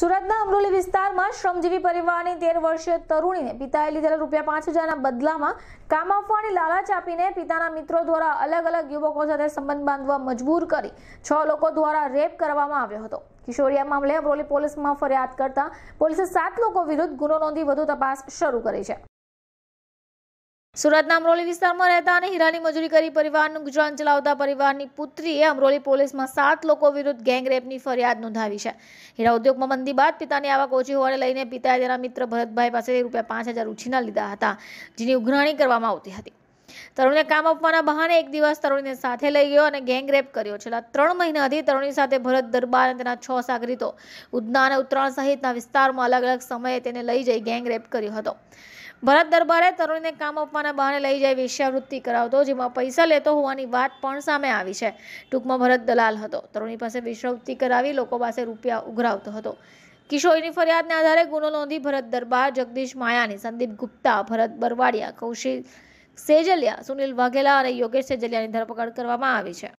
સુરતના અમરોલી વિસ્તારમાં શ્રમજીવી પરિવારની તેર વર્ષીય તરુણીને પિતાએ લીધેલા રૂપિયા પાંચ હજારના બદલામાં કામ આપવાની લાલચ આપીને પિતાના મિત્રો દ્વારા અલગ અલગ યુવકો સાથે સંબંધ બાંધવા મજબૂર કરી છ લોકો દ્વારા રેપ કરવામાં આવ્યો હતો કિશોરિયા મામલે અમરોલી પોલીસમાં ફરિયાદ કરતા પોલીસે સાત લોકો વિરુદ્ધ ગુનો નોંધી વધુ તપાસ શરૂ કરી છે સુરતના અમરોલી વિસ્તારમાં રહેતા અને હીરાની મજૂરી કરી પરિવારનું ગુજરાન ચલાવતા પરિવારની પુત્રીએ અમરોલી પોલીસમાં સાત લોકો વિરુદ્ધ ગેંગરેપની ફરિયાદ નોંધાવી છે હીરા ઉદ્યોગમાં મંદી બાદ પિતાની આવક ઓછી હોવાને લઈને પિતાએ તેના મિત્ર ભરતભાઈ પાસે રૂપિયા પાંચ હજાર ઉછીના લીધા હતા જેની ઉઘરાણી કરવામાં આવતી હતી તરુણને કામ આપવાના બહાને એક દિવસ તરુણીને સાથે લઈ ગયો અને ગેંગરેપ કર્યો છેલ્લા ત્રણ મહિનાથી તરુણી સાથે ભરત દરબાર અને તેના છ સાગરીતો ઉદના અને ઉત્તરાયણ સહિતના વિસ્તારમાં અલગ અલગ સમયે તેને લઈ જઈ ગેંગરેપ કર્યો હતો ભરત દરબારે તરુણીને કામ આપવાના બહાને લઈ જાય વેશ્યાવૃત્તિ કરાવતો જેમાં પૈસા લેતો હોવાની વાત પણ સામે આવી છે ટૂંકમાં ભરત દલાલ હતો તરુણી પાસે વેશ્યાવૃત્તિ કરાવી લોકો પાસે રૂપિયા ઉઘરાવતો હતો કિશોરીની ફરિયાદને આધારે ગુનો નોંધી ભરત દરબાર જગદીશ માયાની સંદીપ ગુપ્તા ભરત બરવાડિયા કૌશિક સેજલિયા સુનિલ વાઘેલા અને યોગેશ સેજલિયાની ધરપકડ કરવામાં આવી છે